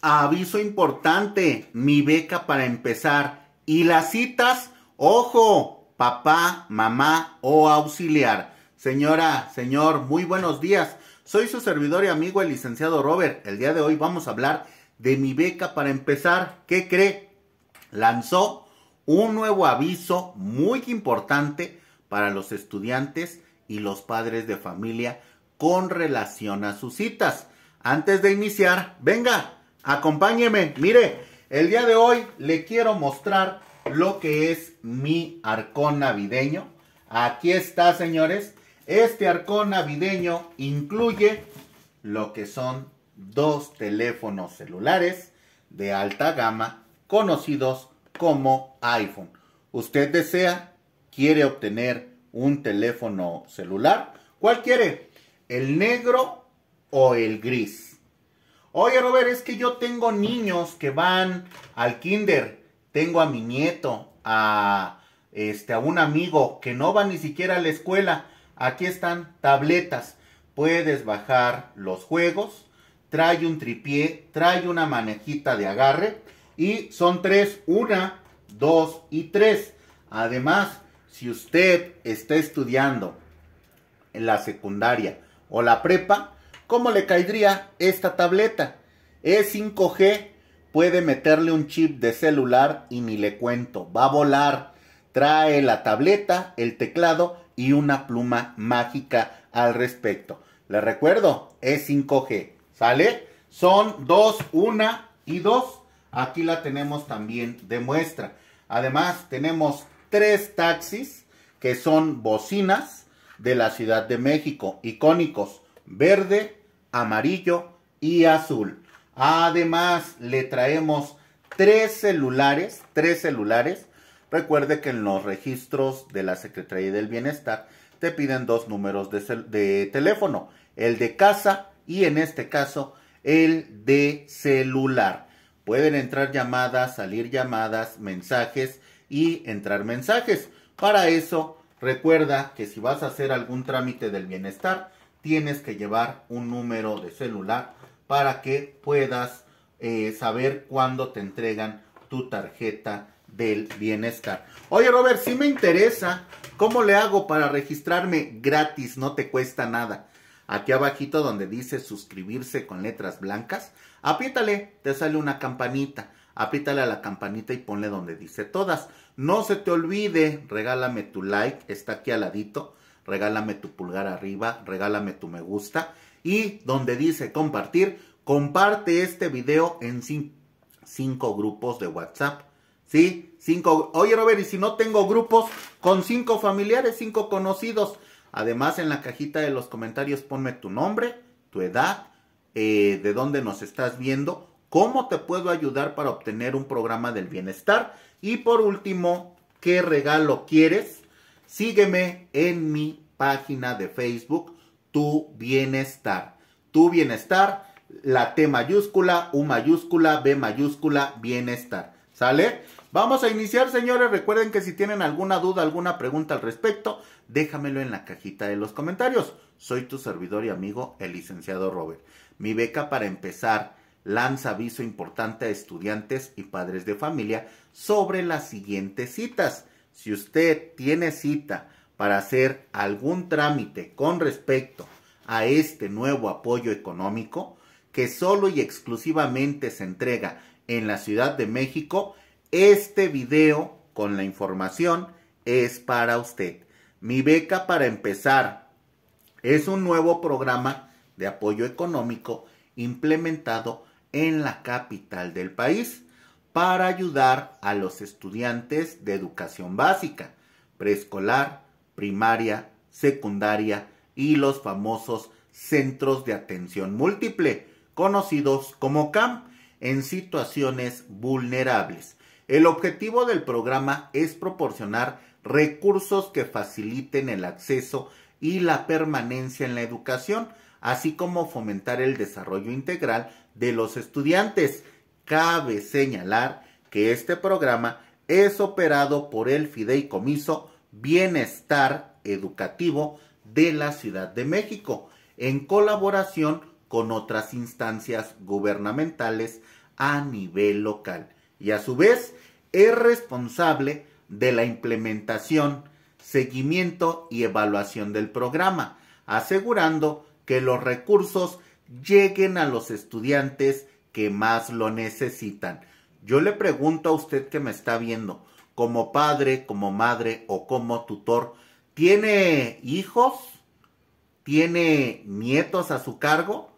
aviso importante, mi beca para empezar. Y las citas, ojo, papá, mamá o auxiliar. Señora, señor, muy buenos días. Soy su servidor y amigo el licenciado Robert. El día de hoy vamos a hablar de mi beca para empezar. ¿Qué cree? Lanzó un nuevo aviso muy importante para los estudiantes y los padres de familia con relación a sus citas. Antes de iniciar, venga, acompáñeme. Mire, el día de hoy le quiero mostrar lo que es mi arcón navideño. Aquí está, señores. Este arcón navideño incluye lo que son dos teléfonos celulares de alta gama conocidos como iPhone. Usted desea, quiere obtener un teléfono celular. ¿Cuál quiere? ¿El negro o el gris? Oye, Robert, es que yo tengo niños que van al kinder. Tengo a mi nieto, a, este, a un amigo que no va ni siquiera a la escuela. Aquí están tabletas. Puedes bajar los juegos. Trae un tripié, trae una manejita de agarre. Y son tres, una, dos y tres. Además, si usted está estudiando en la secundaria o la prepa, ¿Cómo le caería esta tableta? Es 5G, puede meterle un chip de celular y ni le cuento, va a volar. Trae la tableta, el teclado y una pluma mágica al respecto. Le recuerdo, es 5G, ¿sale? Son dos, una y dos. Aquí la tenemos también de muestra. Además, tenemos tres taxis que son bocinas de la Ciudad de México, icónicos verde, amarillo y azul. Además, le traemos tres celulares, tres celulares. Recuerde que en los registros de la Secretaría del Bienestar te piden dos números de, teléfono, el de casa y en este caso el de celular. Pueden entrar llamadas, salir llamadas, mensajes y entrar mensajes. Para eso, recuerda que si vas a hacer algún trámite del bienestar, tienes que llevar un número de celular para que puedas eh, saber cuándo te entregan tu tarjeta del bienestar. Oye Robert, si me interesa, ¿cómo le hago para registrarme gratis? No te cuesta nada. Aquí abajito donde dice suscribirse con letras blancas, apriétale, te sale una campanita. Apítale a la campanita y ponle donde dice todas. No se te olvide, regálame tu like, está aquí al ladito regálame tu pulgar arriba, regálame tu me gusta y donde dice compartir, comparte este video en cinco grupos de WhatsApp. ¿Sí? Cinco. Oye, Robert, y si no tengo grupos con cinco familiares, cinco conocidos. Además, en la cajita de los comentarios ponme tu nombre, tu edad, eh, de dónde nos estás viendo, cómo te puedo ayudar para obtener un programa del bienestar. Y por último, ¿qué regalo quieres? Sígueme en mi página de Facebook, Tu Bienestar. Tu Bienestar, la T mayúscula, U mayúscula, B mayúscula, Bienestar. ¿Sale? Vamos a iniciar, señores. Recuerden que si tienen alguna duda, alguna pregunta al respecto, déjamelo en la cajita de los comentarios. Soy tu servidor y amigo, el licenciado Robert. Mi beca para empezar lanza aviso importante a estudiantes y padres de familia sobre las siguientes citas si usted tiene cita para hacer algún trámite con respecto a este nuevo apoyo económico, que solo y exclusivamente se entrega en la Ciudad de México, este video con la información es para usted. Mi beca para empezar es un nuevo programa de apoyo económico implementado en la capital del país para ayudar a los estudiantes de educación básica, preescolar, primaria, secundaria y los famosos centros de atención múltiple, conocidos como CAMP, en situaciones vulnerables. El objetivo del programa es proporcionar recursos que faciliten el acceso y la permanencia en la educación, así como fomentar el desarrollo integral de los estudiantes. Cabe señalar que este programa es operado por el Fideicomiso Bienestar Educativo de la Ciudad de México, en colaboración con otras instancias gubernamentales a nivel local. Y a su vez es responsable de la implementación, seguimiento y evaluación del programa, asegurando que los recursos lleguen a los estudiantes que más lo necesitan. Yo le pregunto a usted que me está viendo, como padre, como madre o como tutor, ¿tiene hijos? ¿Tiene nietos a su cargo?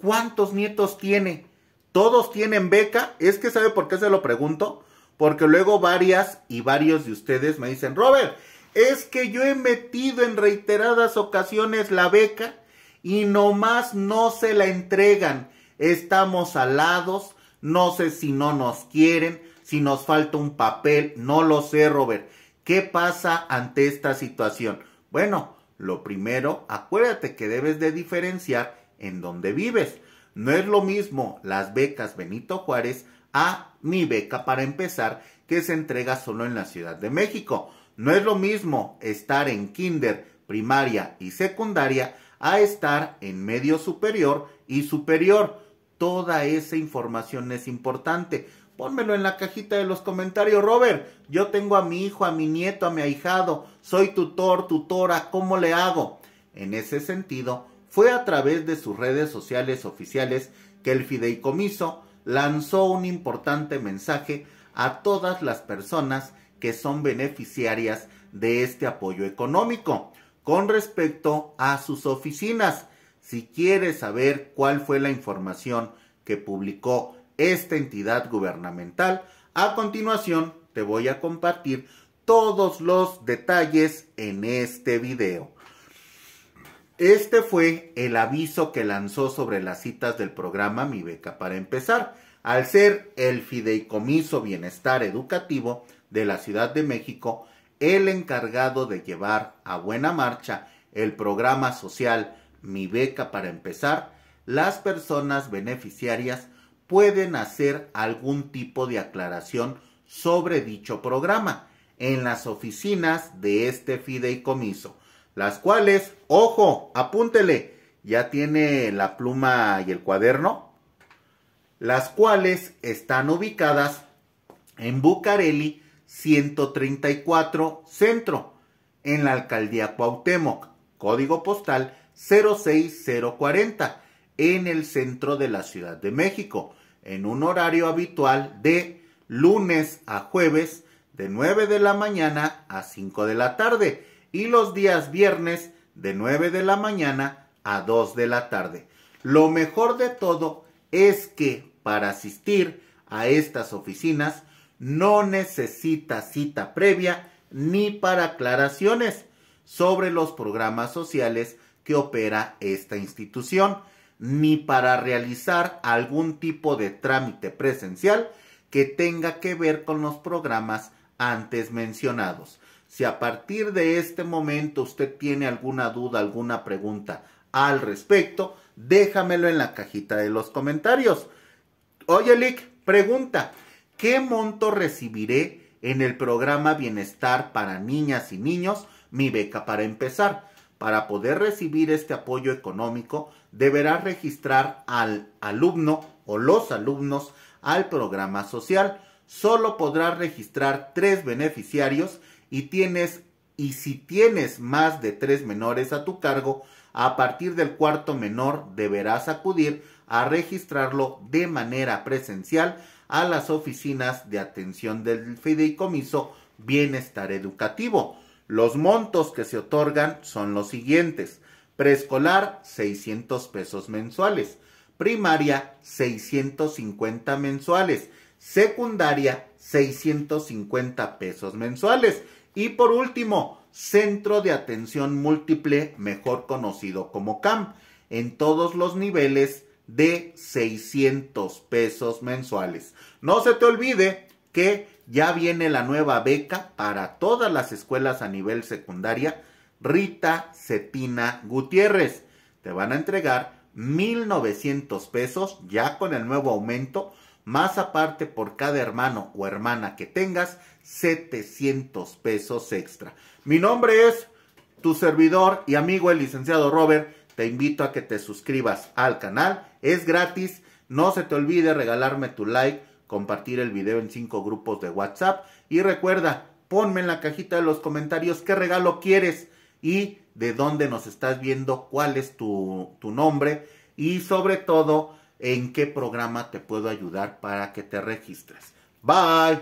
¿Cuántos nietos tiene? ¿Todos tienen beca? Es que sabe por qué se lo pregunto. Porque luego varias y varios de ustedes me dicen, Robert, es que yo he metido en reiteradas ocasiones la beca y nomás no se la entregan. Estamos alados, no sé si no nos quieren, si nos falta un papel, no lo sé, Robert. ¿Qué pasa ante esta situación? Bueno, lo primero, acuérdate que debes de diferenciar en dónde vives. No es lo mismo las becas Benito Juárez a mi beca para empezar que se entrega solo en la Ciudad de México. No es lo mismo estar en kinder, primaria y secundaria a estar en medio superior y superior toda esa información es importante. Pónmelo en la cajita de los comentarios, Robert. Yo tengo a mi hijo, a mi nieto, a mi ahijado. Soy tutor, tutora. ¿Cómo le hago? En ese sentido, fue a través de sus redes sociales oficiales que el fideicomiso lanzó un importante mensaje a todas las personas que son beneficiarias de este apoyo económico con respecto a sus oficinas. Si quieres saber cuál fue la información que publicó esta entidad gubernamental, a continuación te voy a compartir todos los detalles en este video. Este fue el aviso que lanzó sobre las citas del programa Mi Beca para empezar. Al ser el Fideicomiso Bienestar Educativo de la Ciudad de México, el encargado de llevar a buena marcha el programa social mi beca para empezar, las personas beneficiarias pueden hacer algún tipo de aclaración sobre dicho programa en las oficinas de este fideicomiso, las cuales, ojo, apúntele, ya tiene la pluma y el cuaderno, las cuales están ubicadas en Bucareli 134 Centro, en la alcaldía Cuauhtémoc, código postal 06040 en el centro de la Ciudad de México, en un horario habitual de lunes a jueves de 9 de la mañana a 5 de la tarde y los días viernes de 9 de la mañana a 2 de la tarde. Lo mejor de todo es que para asistir a estas oficinas no necesita cita previa ni para aclaraciones sobre los programas sociales opera esta institución, ni para realizar algún tipo de trámite presencial que tenga que ver con los programas antes mencionados. Si a partir de este momento usted tiene alguna duda, alguna pregunta al respecto, déjamelo en la cajita de los comentarios. Oye, Lick, pregunta, ¿qué monto recibiré en el programa Bienestar para Niñas y Niños, mi beca para empezar? Para poder recibir este apoyo económico, deberás registrar al alumno o los alumnos al programa social. Solo podrás registrar tres beneficiarios y tienes y si tienes más de tres menores a tu cargo, a partir del cuarto menor deberás acudir a registrarlo de manera presencial a las oficinas de atención del fideicomiso Bienestar Educativo. Los montos que se otorgan son los siguientes. Preescolar, 600 pesos mensuales. Primaria, 650 mensuales. Secundaria, 650 pesos mensuales. Y por último, Centro de Atención Múltiple, mejor conocido como CAMP, en todos los niveles de 600 pesos mensuales. No se te olvide que ya viene la nueva beca para todas las escuelas a nivel secundaria. Rita Cetina Gutiérrez. Te van a entregar 1,900 pesos ya con el nuevo aumento. Más aparte por cada hermano o hermana que tengas, 700 pesos extra. Mi nombre es tu servidor y amigo el licenciado Robert. Te invito a que te suscribas al canal. Es gratis. No se te olvide regalarme tu like compartir el video en cinco grupos de WhatsApp y recuerda, ponme en la cajita de los comentarios qué regalo quieres y de dónde nos estás viendo, cuál es tu, tu nombre y sobre todo en qué programa te puedo ayudar para que te registres. Bye.